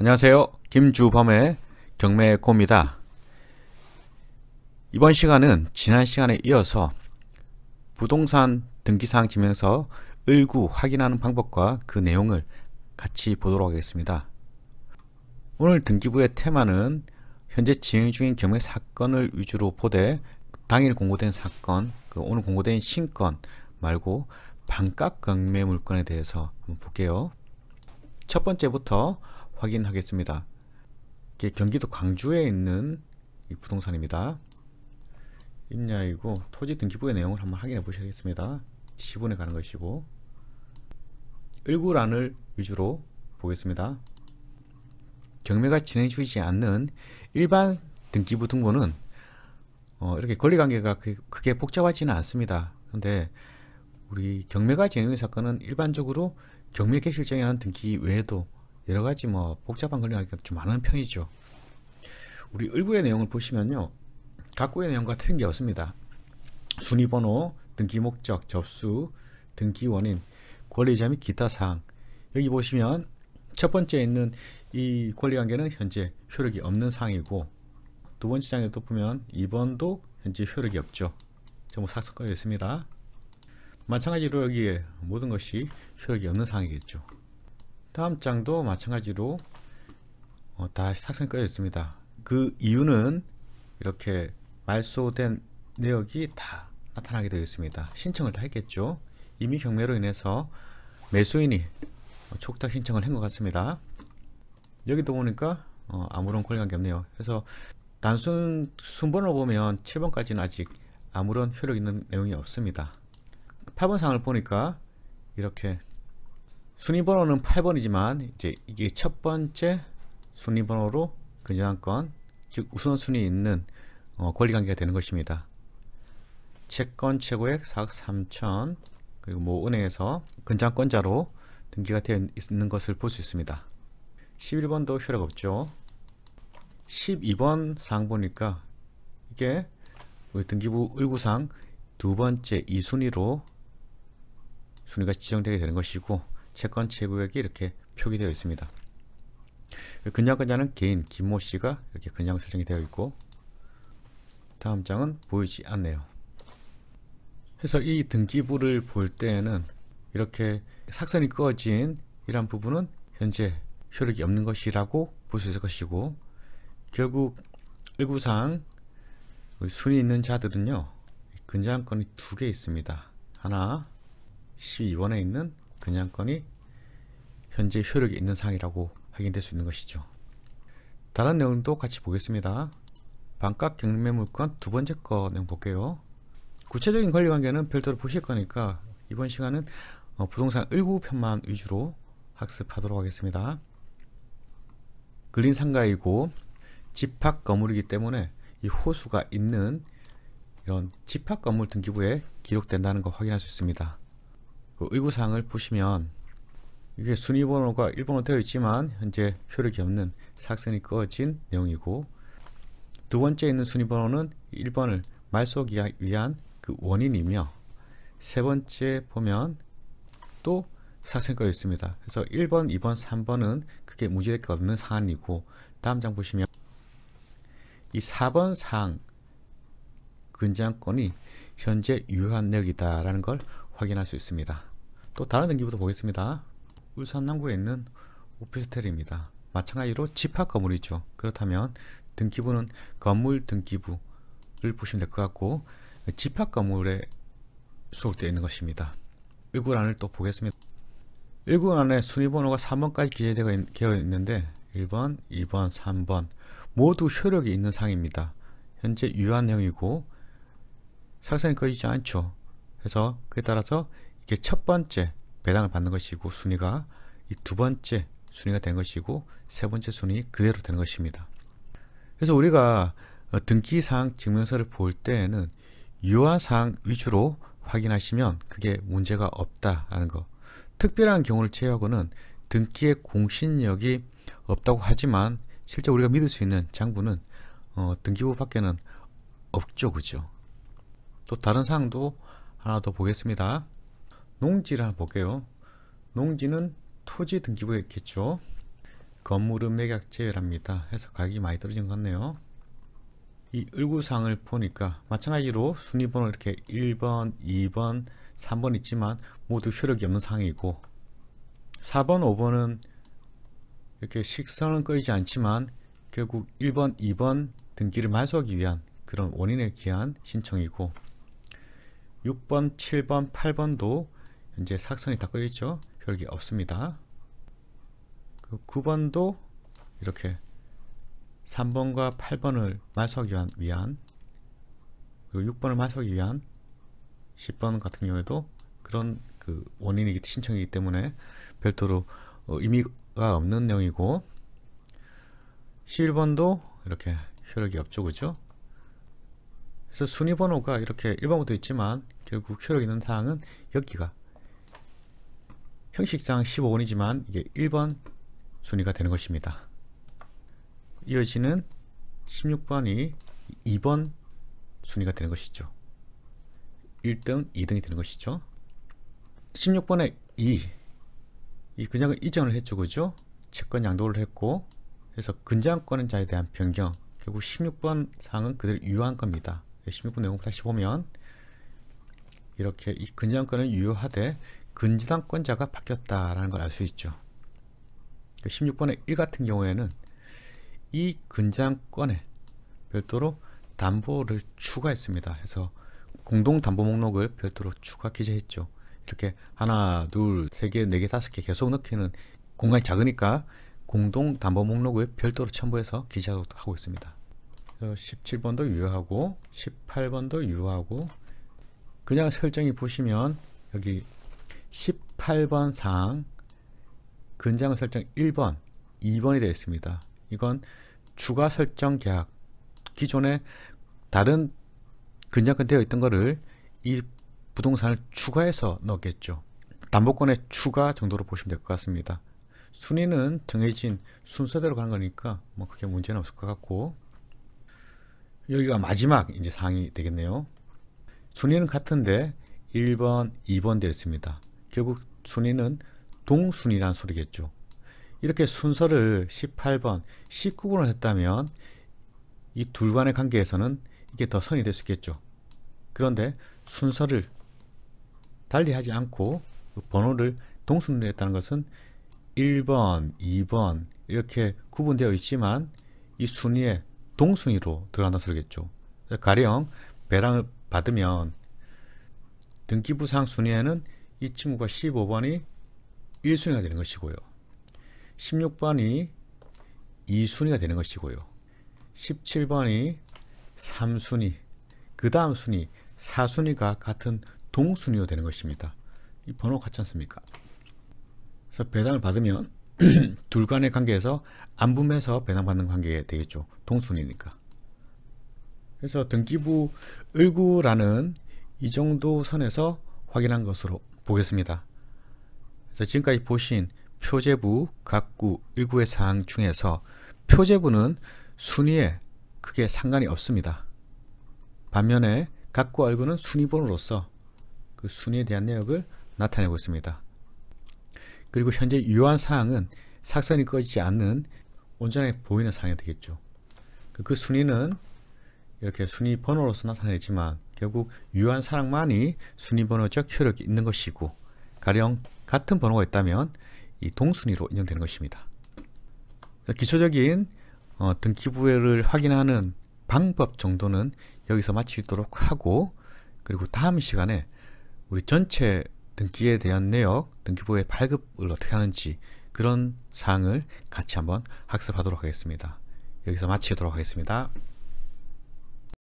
안녕하세요. 김주범의 경매코입니다. 이번 시간은 지난 시간에 이어서 부동산 등기사항 지면서 을구 확인하는 방법과 그 내용을 같이 보도록 하겠습니다. 오늘 등기부의 테마는 현재 진행 중인 경매 사건을 위주로 보되 당일 공고된 사건, 그 오늘 공고된 신건 말고 반값 경매 물건에 대해서 한번 볼게요. 첫 번째부터 확인하겠습니다. 이게 경기도 광주에 있는 부동산입니다. 임야이고 토지 등기부의 내용을 한번 확인해 보시겠습니다. 지분에 가는 것이고 1구란을 위주로 보겠습니다. 경매가 진행되지 않는 일반 등기부 등본은 어, 이렇게 권리관계가 그, 크게 복잡하지는 않습니다. 그런데 우리 경매가 진행된 사건은 일반적으로 경매 개실장이라는 등기 외에도 여러 가지 뭐 복잡한 걸력하기가좀 많은 편이죠. 우리 을구의 내용을 보시면요. 각구의 내용과 틀린 게 없습니다. 순위번호, 등기 목적, 접수, 등기 원인, 권리자 및 기타 사항. 여기 보시면 첫 번째 있는 이 권리관계는 현재 효력이 없는 상이고 두 번째 장에 또 보면 2번도 현재 효력이 없죠. 전부 삭제가 있습니다. 마찬가지로 여기에 모든 것이 효력이 없는 상이겠죠. 다음 장도 마찬가지로 어, 다 삭성되어 있습니다. 그 이유는 이렇게 말소된 내역이 다 나타나게 되어 있습니다. 신청을 다 했겠죠. 이미 경매로 인해서 매수인이 촉탁 신청을 한 것 같습니다. 여기도 보니까 어, 아무런 권리관계 없네요. 그래서 단순 순번으로 보면 7번까지는 아직 아무런 효력 있는 내용이 없습니다. 8번 상을 보니까 이렇게 순위번호는 8번이지만 이제 이게 첫 번째 순위번호로 근저당권 즉 우선순위 있는 어, 권리관계가 되는 것입니다. 채권 최고액 4억 3천 그리고 뭐 은행에서 근저당권자로 등기가 되어 있는 것을 볼 수 있습니다. 11번도 효력 없죠. 12번 상 보니까 이게 우리 등기부 을구상 두 번째 2순위로 순위가 지정되게 되는 것이고 채권 채부액이 이렇게 표기되어 있습니다. 근양권자는 개인 김모 씨가 이렇게 근양 설정이 되어 있고 다음 장은 보이지 않네요. 그래서 이 등기부를 볼 때에는 이렇게 삭선이 끄진 이런 부분은 현재 효력이 없는 것이라고 볼수 있을 것이고 결국 일구상 순위 있는 자들은요 근저권이두 개 있습니다. 하나 12번에 있는 근양권이 현재 효력이 있는 사항이라고 확인될 수 있는 것이죠. 다른 내용도 같이 보겠습니다. 반값 경매물건 두 번째 거 내용 볼게요. 구체적인 권리관계는 별도로 보실 거니까 이번 시간은 어, 부동산 1구 편만 위주로 학습하도록 하겠습니다. 근린 상가이고 집합 건물이기 때문에 이 호수가 있는 이런 집합 건물 등기부에 기록된다는 거 확인할 수 있습니다. 그 의구사항을 보시면 이게 순위번호가 1번으로 되어 있지만 현재 효력이 없는 사학선이꺼진 내용이고 두 번째 있는 순위번호는 1번을 말소하기 위한 그 원인이며 세 번째 보면 또사학선이 끄어 있습니다. 그래서 1번, 2번, 3번은 그게 무죄될 게 없는 사안이고 다음 장 보시면 이 4번 사항 근장권이 현재 유효한 내역이다라는 걸 확인할 수 있습니다. 또 다른 등기부도 보겠습니다. 울산 남구에 있는 오피스텔입니다. 마찬가지로 집합 건물이죠. 그렇다면 등기부는 건물 등기부를 보시면 될 것 같고 집합 건물에 수록되어 있는 것입니다. 1구란을 또 보겠습니다. 1구란에 순위번호가 3번까지 기재되어 있는데 1번, 2번, 3번 모두 효력이 있는 상입니다. 현재 유한형이고 삭선이 꺼지지 않죠. 그래서 그에 따라서 이게 첫 번째 배당을 받는 것이고 순위가 이 두 번째 순위가 된 것이고 세 번째 순위 그대로 되는 것입니다. 그래서 우리가 어, 등기사항 증명서를 볼 때에는 유효한 사항 위주로 확인하시면 그게 문제가 없다는 것. 특별한 경우를 제외하고는 등기의 공신력이 없다고 하지만 실제 우리가 믿을 수 있는 장부는 어, 등기부 밖에는 없죠, 그죠? 또 다른 사항도 하나 더 보겠습니다. 농지를 한번 볼게요. 농지는 토지 등기부에 있겠죠. 건물은 매각제외랍니다. 해서 가격이 많이 떨어진 것 같네요. 이을구사항을 보니까 마찬가지로 순위번호 이렇게 1번, 2번, 3번 있지만 모두 효력이 없는 상이고 황 4번, 5번은 이렇게 식선은 꺼이지 않지만 결국 1번, 2번 등기를 말소하기 위한 그런 원인에 기한 신청이고 6번, 7번, 8번도 이제 사선이다 꺼있죠 혈게 없습니다 그 9번도 이렇게 3번과 8번을 말소하기 위한 그리고 6번을 말소하기 위한 10번 같은 경우에도 그런 그 원인이기 신청이기 때문에 별도로 어, 의미가 없는 내용이고 11번도 이렇게 효력이 없죠 그죠 그래서 순위 번호가 이렇게 1번부터 있지만 결국 효력 있는 사항은 여기가 형식상 15원이지만 이게 1번 순위가 되는 것입니다. 이어지는 16번이 2번 순위가 되는 것이죠. 1등, 2등이 되는 것이죠. 16번에 2. 이 근장은 이전을 했죠. 그죠? 채권 양도를 했고 그래서 근장권자에 대한 변경 결국 16번 사항은 그대로 유효한 겁니다. 16번 예, 내용 다시 보면 이렇게 이 근장권은 유효하되 근지당권자가 바뀌었다라는 걸 알 수 있죠. 16번의 그 1 같은 경우에는 이근지당권에 별도로 담보를 추가했습니다. 그래서 공동담보 목록을 별도로 추가 기재했죠. 이렇게 하나, 둘, 세 개, 네 개, 다섯 개 계속 넣기는 공간이 작으니까 공동담보 목록을 별도로 첨부해서 기재하도록 하고 있습니다. 17번도 유효하고 18번도 유효하고 그냥 설정이 보시면 여기 18번 사항 근장 설정 1번, 2번이 되어 있습니다. 이건 추가 설정 계약 기존에 다른 근장권 되어 있던 거를 이 부동산을 추가해서 넣겠죠. 담보권의 추가 정도로 보시면 될 것 같습니다. 순위는 정해진 순서대로 가는 거니까 뭐 크게 문제는 없을 것 같고 여기가 마지막 이제 사항이 되겠네요. 순위는 같은데 1번, 2번 되어 있습니다. 결국 순위는 동순위란 소리겠죠. 이렇게 순서를 18번, 19번을 했다면 이 둘 간의 관계에서는 이게 더 선이 될 수 있겠죠. 그런데 순서를 달리하지 않고 번호를 동순으로 했다는 것은 1번, 2번 이렇게 구분되어 있지만 이 순위에 동순위로 들어간다 소리겠죠. 가령 배당을 받으면 등기부상 순위에는 이 친구가 15번이 1순위가 되는 것이고요. 16번이 2순위가 되는 것이고요. 17번이 3순위, 그 다음 순위, 4순위가 같은 동순위가 되는 것입니다. 이 번호 같지 않습니까? 그래서 배당을 받으면 둘 간의 관계에서 안분해서 배당받는 관계가 되겠죠. 동순위니까 그래서 등기부 을구라는 이 정도 선에서 확인한 것으로 보겠습니다. 그래서 지금까지 보신 표제부, 각구, 일구의 사항 중에서 표제부는 순위에 크게 상관이 없습니다. 반면에 각구 알고는 순위번호로서 그 순위에 대한 내역을 나타내고 있습니다. 그리고 현재 유효한 사항은 삭선이 꺼지지 않는 온전하게 보이는 사항이 되겠죠. 그 순위는 이렇게 순위 번호로서 나타내지만 결국 유효한 사항만이 순위번호적 효력이 있는 것이고 가령 같은 번호가 있다면 이 동순위로 인정되는 것입니다. 기초적인 어, 등기부회를 확인하는 방법 정도는 여기서 마치도록 하고 그리고 다음 시간에 우리 전체 등기에 대한 내역, 등기부의 발급을 어떻게 하는지 그런 사항을 같이 한번 학습하도록 하겠습니다. 여기서 마치도록 하겠습니다.